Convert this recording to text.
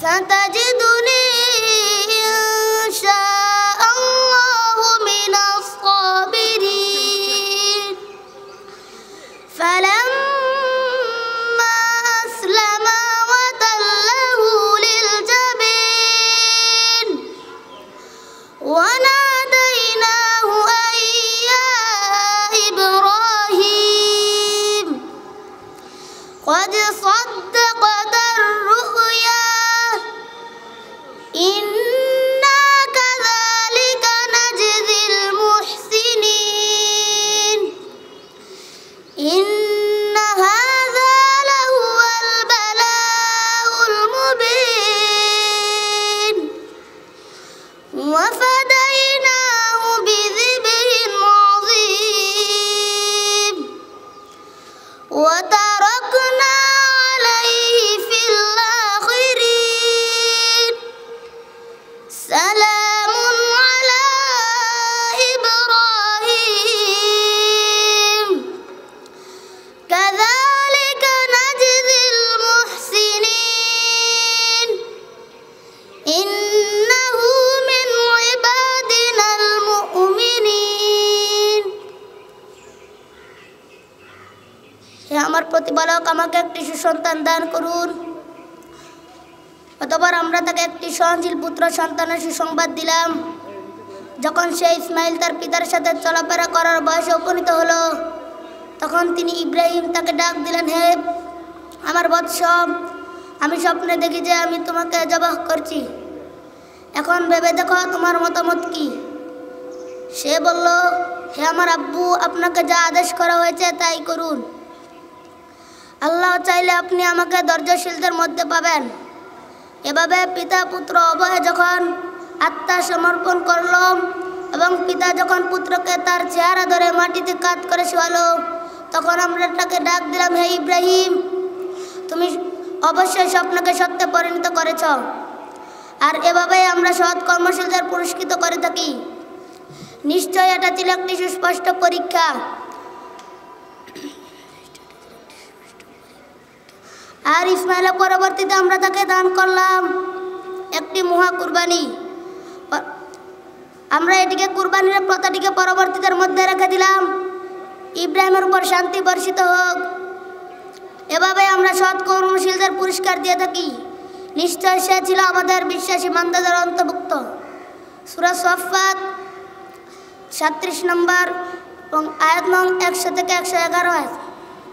ستجدني إن شاء الله من الصابرين فلما أسلما وتله للجبين وناديناه أن يا إبراهيم قد صار 我的。প্রতিপালক আমাকে একটি সুসন্তান দান করুন অতপর আমরা তাকে একটি সহনশীল পুত্র সন্তানের সুসংবাদ দিলাম যখন সে ইসমাইল তার পিতার সাথে চলাফেরা করার বয়সে উপনীত হলো তখন তিনি ইব্রাহিম তাকে ডাক দিলেন হে আমার বৎস আমি স্বপ্নে দেখি যে আমি তোমাকে জবাহ করছি এখন ভেবে দেখো তোমার মতামত কি সে বলল হে আমার আব্বু আপনাকে যা আদেশ করা হয়েছে তাই করুন আল্লাহ চাইলে আপনি আমাকে ধৈর্যশীলদের মধ্যে পাবেন এভাবে পিতা পুত্র অবহে যখন আত্মা সমর্পণ করল এবং পিতা যখন পুত্রকে তার চেহারা ধরে মাটিতে কাত করে শোয়ালো তখন আমরা তাকে ডাক দিলাম হে ইব্রাহিম তুমি অবশ্যই স্বপ্নকে সত্যে পরিণত করেছ আর এভাবেই আমরা সৎ কর্মশীলদের পুরস্কৃত করে থাকি নিশ্চয় এটা ছিল একটি সুস্পষ্ট পরীক্ষা আর ইসমাইলের পরবর্তীতে আমরা তাকে দান করলাম একটি মহা কুরবানি আমরা এটিকে কুরবানির প্রথাটিকে পরবর্তীদের মধ্যে রেখে দিলাম ইব্রাহিমের উপর শান্তি বর্ষিত হোক এভাবে আমরা সৎ কর্মশীলদের পুরস্কার দিয়ে থাকি নিশ্চয় সে ছিল আমাদের বিশ্বাসী মান্দাদের অন্তর্ভুক্ত সুরা সফাত সাত্রিশ নম্বর এবং আয়াত নং একশো থেকে একশো এগারো আছে